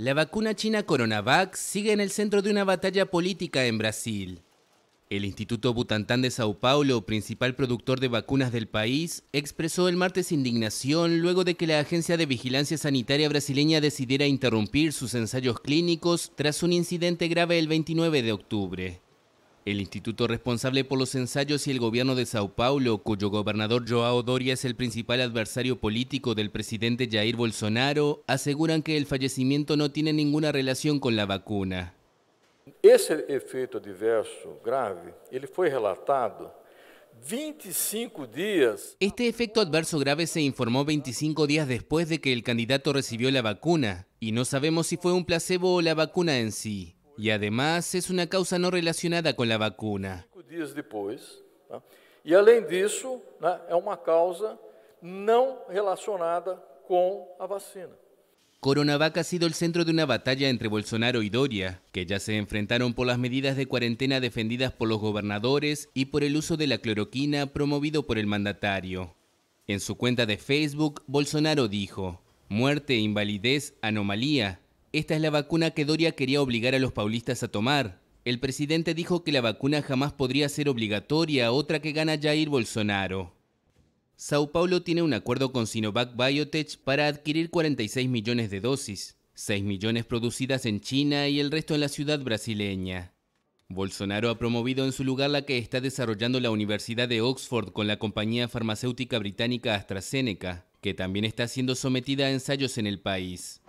La vacuna china CoronaVac sigue en el centro de una batalla política en Brasil. El Instituto Butantan de Sao Paulo, principal productor de vacunas del país, expresó el martes indignación luego de que la Agencia de Vigilancia Sanitaria brasileña decidiera interrumpir sus ensayos clínicos tras un incidente grave el 29 de octubre. El instituto responsable por los ensayos y el gobierno de Sao Paulo, cuyo gobernador Joao Doria es el principal adversario político del presidente Jair Bolsonaro, aseguran que el fallecimiento no tiene ninguna relación con la vacuna. Ese efecto adverso grave, fue relatado 25 e días. Este efecto adverso grave se informó 25 días después de que el candidato recibió la vacuna, y no sabemos si fue un placebo o la vacuna en sí. Y además es una causa no relacionada con la vacuna. Días después, Y além disso, es una causa no relacionada con la vacuna. Coronavac ha sido el centro de una batalla entre Bolsonaro y Doria, que ya se enfrentaron por las medidas de cuarentena defendidas por los gobernadores y por el uso de la cloroquina promovido por el mandatario. En su cuenta de Facebook, Bolsonaro dijo, muerte, invalidez, anomalía, esta es la vacuna que Doria quería obligar a los paulistas a tomar. El presidente dijo que la vacuna jamás podría ser obligatoria, otra que gana Jair Bolsonaro. Sao Paulo tiene un acuerdo con Sinovac Biotech para adquirir 46 millones de dosis, 6 millones producidas en China y el resto en la ciudad brasileña. Bolsonaro ha promovido en su lugar la que está desarrollando la Universidad de Oxford con la compañía farmacéutica británica AstraZeneca, que también está siendo sometida a ensayos en el país.